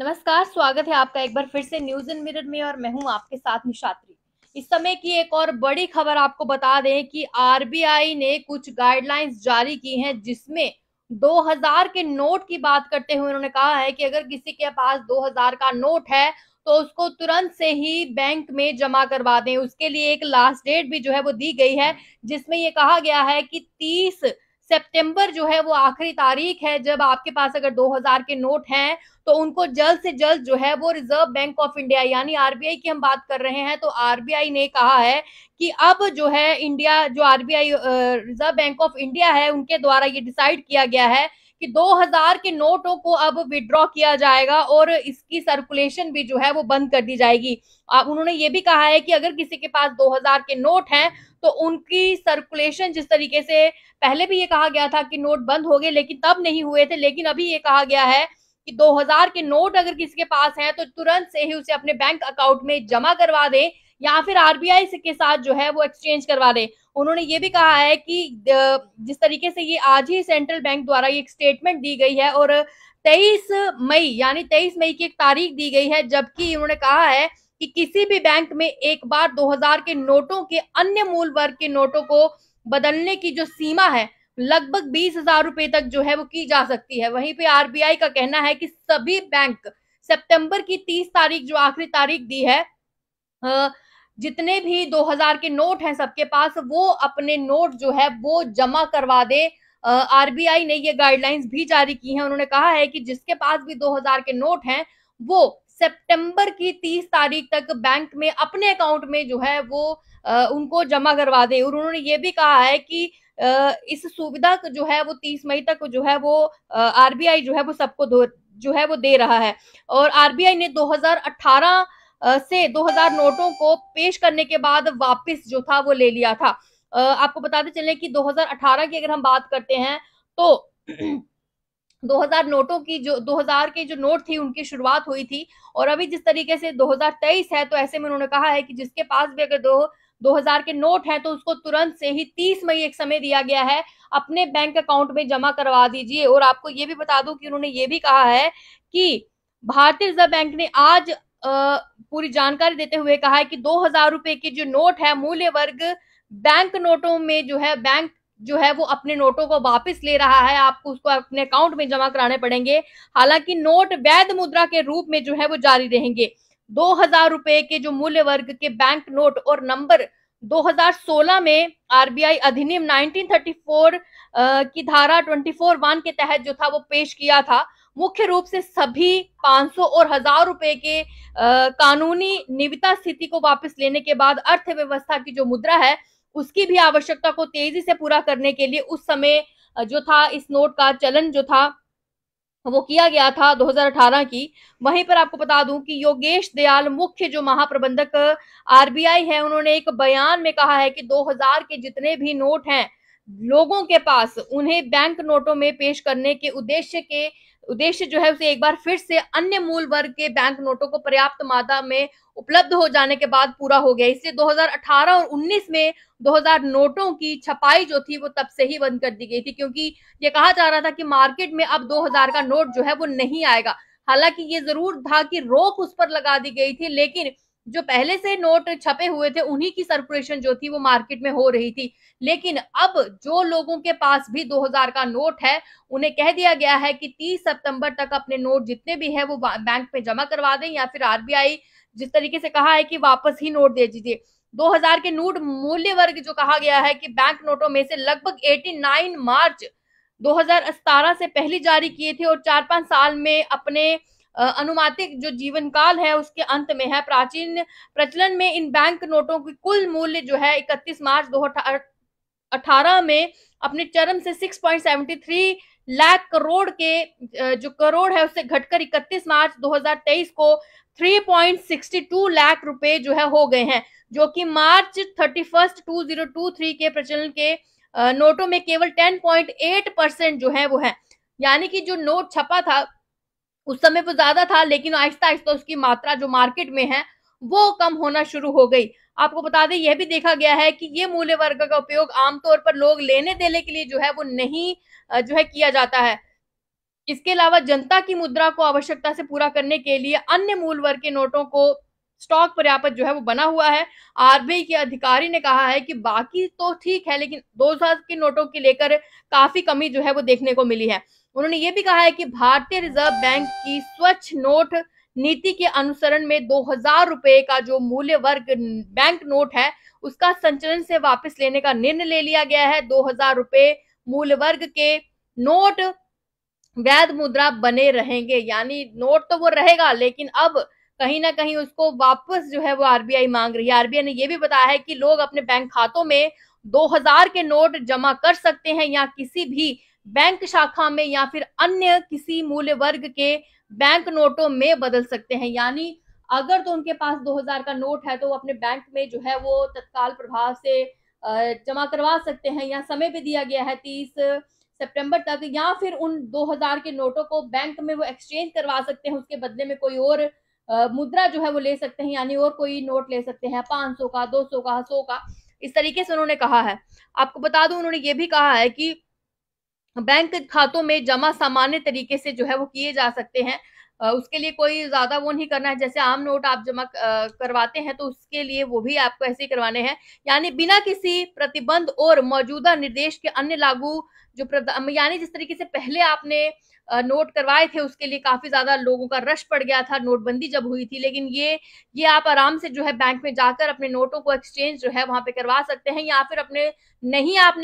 नमस्कार स्वागत है आपका एक बार फिर से न्यूज इन मिरर में और मैं हूं आपके साथ निशात्री इस समय की एक और बड़ी खबर आपको बता दें कि आरबीआई ने कुछ गाइडलाइंस जारी की हैं जिसमें 2000 के नोट की बात करते हुए उन्होंने कहा है कि अगर किसी के पास 2000 का नोट है तो उसको तुरंत से ही बैंक में जमा करवा दें उसके लिए एक लास्ट डेट भी जो है वो दी गई है जिसमें ये कहा गया है कि तीस सितंबर जो है वो आखिरी तारीख है जब आपके पास अगर 2000 के नोट हैं तो उनको जल्द से जल्द जो है वो रिजर्व बैंक ऑफ इंडिया यानी आरबीआई की हम बात कर रहे हैं तो आरबीआई ने कहा है कि अब जो है इंडिया जो RBI reserve bank of India है उनके द्वारा ये डिसाइड किया गया है कि 2000 के नोटों को अब विड्रॉ किया जाएगा और इसकी सर्कुलेशन भी जो है वो बंद कर दी जाएगी उन्होंने ये भी कहा है कि अगर किसी के पास 2000 के नोट हैं तो उनकी सर्कुलेशन जिस तरीके से पहले भी ये कहा गया था कि नोट बंद हो गए लेकिन तब नहीं हुए थे लेकिन अभी ये कहा गया है कि 2000 के नोट अगर किसी के पास हैं तो तुरंत से ही उसे अपने बैंक अकाउंट में जमा करवा दें या फिर आरबीआई के साथ जो है वो एक्सचेंज करवा दें उन्होंने ये भी कहा है कि जिस तरीके से ये आज ही सेंट्रल बैंक द्वारा ये एक स्टेटमेंट दी गई है और 23 मई यानी 23 मई की एक तारीख दी गई है जबकि उन्होंने कहा है कि किसी भी बैंक में एक बार 2000 के नोटों के अन्य मूल वर्ग के नोटों को बदलने की जो सीमा है लगभग बीस हजार रुपए तक जो है वो की जा सकती है वहीं पे आरबीआई का कहना है कि सभी बैंक सितंबर की तीस तारीख जो आखिरी तारीख दी है जितने भी 2000 के नोट हैं सबके पास वो अपने नोट जो है वो जमा करवा दे आरबीआई ने ये गाइडलाइंस भी जारी की हैं उन्होंने कहा है कि जिसके पास भी 2000 के नोट हैं वो सितंबर की 30 तारीख तक बैंक में अपने अकाउंट में जो है वो आ, उनको जमा करवा दें और उन्होंने ये भी कहा है कि आ, इस सुविधा जो है वो 30 मई तक जो है वो आरबीआई जो है वो सबको जो है वो दे रहा है और आरबीआई ने 2018 से 2000 नोटों को पेश करने के बाद वापस जो था वो ले लिया था आपको बताते चले कि 2018 की अगर हम बात करते हैं तो 2000 नोटों की जो 2000 के जो नोट थी उनकी शुरुआत हुई थी और अभी जिस तरीके से 2023 है तो ऐसे में उन्होंने कहा है कि जिसके पास भी अगर दो 2000 के नोट हैं तो उसको तुरंत से ही 30 मई एक समय दिया गया है अपने बैंक अकाउंट में जमा करवा दीजिए और आपको ये भी बता दूं कि उन्होंने ये भी कहा है कि भारतीय रिजर्व बैंक ने आज पूरी जानकारी देते हुए कहा है कि दो हजार रुपए के जो नोट है मूल्य वर्ग बैंक नोटों में जो है बैंक जो है वो अपने नोटों को वापस ले रहा है आपको उसको अपने अकाउंट में जमा कराने पड़ेंगे हालांकि नोट वैध मुद्रा के रूप में जो है वो जारी रहेंगे दो हजार रुपए के जो मूल्य वर्ग के बैंक नोट और नंबर 2016 में आरबीआई अधिनियम 1934 की धारा 24 वन के तहत जो था वो पेश किया था मुख्य रूप से सभी 500 और हजार रुपए के कानूनी निविता स्थिति को वापस लेने के बाद अर्थव्यवस्था की जो मुद्रा है उसकी भी आवश्यकता को तेजी से पूरा करने के लिए उस समय जो था इस नोट का चलन जो था वो किया गया था 2018 की वहीं पर आपको बता दूं कि योगेश दयाल मुख्य जो महाप्रबंधक आरबीआई है उन्होंने एक बयान में कहा है कि 2000 के जितने भी नोट हैं लोगों के पास उन्हें बैंक नोटों में पेश करने के उद्देश्य के उद्देश्य जो है उसे एक बार फिर से अन्य मूल वर्ग के बैंक नोटों को पर्याप्त मात्रा में उपलब्ध हो जाने के बाद पूरा हो गया इसलिए 2018 और 19 में 2000 नोटों की छपाई जो थी वो तब से ही बंद कर दी गई थी क्योंकि ये कहा जा रहा था कि मार्केट में अब 2000 का नोट जो है वो नहीं आएगा हालांकि ये जरूर था कि रोक उस पर लगा दी गई थी लेकिन जो पहले से नोट छपे हुए थे उन्हीं की सर्कुलेशन जो थी वो मार्केट में हो रही थी लेकिन अब जो लोगों के पास भी 2000 का नोट है उन्हें कह दिया गया है कि 30 सितंबर तक अपने नोट जितने भी है वो बैंक में जमा करवा दें या फिर आरबीआई जिस तरीके से कहा है कि वापस ही नोट दे दीजिए 2000 के नोट मूल्य वर्ग जो कहा गया है कि बैंक नोटों में से लगभग 89 मार्च 2017 से पहले जारी किए थे और चार पांच साल में अपने अनुमातिक जो जीवन काल है उसके अंत में है प्राचीन प्रचलन में इन बैंक नोटों की कुल मूल्य जो है 31 मार्च अठारह में अपने चरम से 6.73 लाख करोड़ के जो करोड़ है उससे घटकर 31 मार्च 2023 को 3.62 लाख रुपए जो है हो गए हैं जो कि मार्च 31 2023 के प्रचलन के नोटों में केवल 10.8 परसेंट जो है वो है यानी कि जो नोट छपा था उस समय वो ज्यादा था लेकिन आहिस्ता आहिस्ता उसकी मात्रा जो मार्केट में है वो कम होना शुरू हो गई आपको बता दें यह भी देखा गया है कि ये मूल्य वर्ग का उपयोग आमतौर पर लोग लेने देने के लिए जो है वो नहीं जो है किया जाता है इसके अलावा जनता की मुद्रा को आवश्यकता से पूरा करने के लिए अन्य मूल वर्ग के नोटों को स्टॉक पर्याप्त जो है वो बना हुआ है आरबीआई के अधिकारी ने कहा है कि बाकी तो ठीक है लेकिन दो हजार के नोटों के लेकर काफी कमी जो है वो देखने को मिली है उन्होंने ये भी कहा है कि भारतीय रिजर्व बैंक की स्वच्छ नोट नीति के अनुसरण में दो हजार रुपए का जो मूल्य वर्ग बैंक नोट है उसका संचलन से वापस लेने का निर्णय ले लिया गया है दो हजार रुपए मूल्य वर्ग के नोट वैध मुद्रा बने रहेंगे यानी नोट तो वो रहेगा लेकिन अब कहीं ना कहीं उसको वापस जो है वो आरबीआई मांग रही है आरबीआई ने यह भी बताया है कि लोग अपने बैंक खातों में 2000 के नोट जमा कर सकते हैं या किसी भी बैंक शाखा में या फिर अन्य किसी मूल्य वर्ग के बैंक नोटों में बदल सकते हैं यानी अगर तो उनके पास 2000 का नोट है तो वो अपने बैंक में जो है वो तत्काल प्रभाव से जमा करवा सकते हैं या समय भी दिया गया है तीस सितंबर तक या फिर उन 2000 के नोटों को बैंक में वो एक्सचेंज करवा सकते हैं उसके बदले में कोई और मुद्रा जो है वो ले सकते हैं यानी और कोई नोट ले सकते हैं पांच सौ का दो सौ का सौ का इस तरीके से उन्होंने कहा है आपको बता दूं उन्होंने ये भी कहा है कि बैंक खातों में जमा सामान्य तरीके से जो है वो किए जा सकते हैं उसके लिए कोई ज़्यादा वो नहीं करना है जैसे आम नोट आप जमा करवाते हैं तो उसके लिए वो भी आपको ऐसे ही करवाने हैं यानी बिना किसी प्रतिबंध और मौजूदा निर्देश के अन्य लागू जो यानी जिस तरीके से पहले आपने नोट करवाए थे उसके लिए काफ़ी ज़्यादा लोगों का रश पड़ गया था नोटबंदी जब हुई थी लेकिन ये ये आप आराम से जो है बैंक में जाकर अपने नोटों को एक्सचेंज जो है वहां पे करवा सकते हैं या फिर अपने नहीं आपने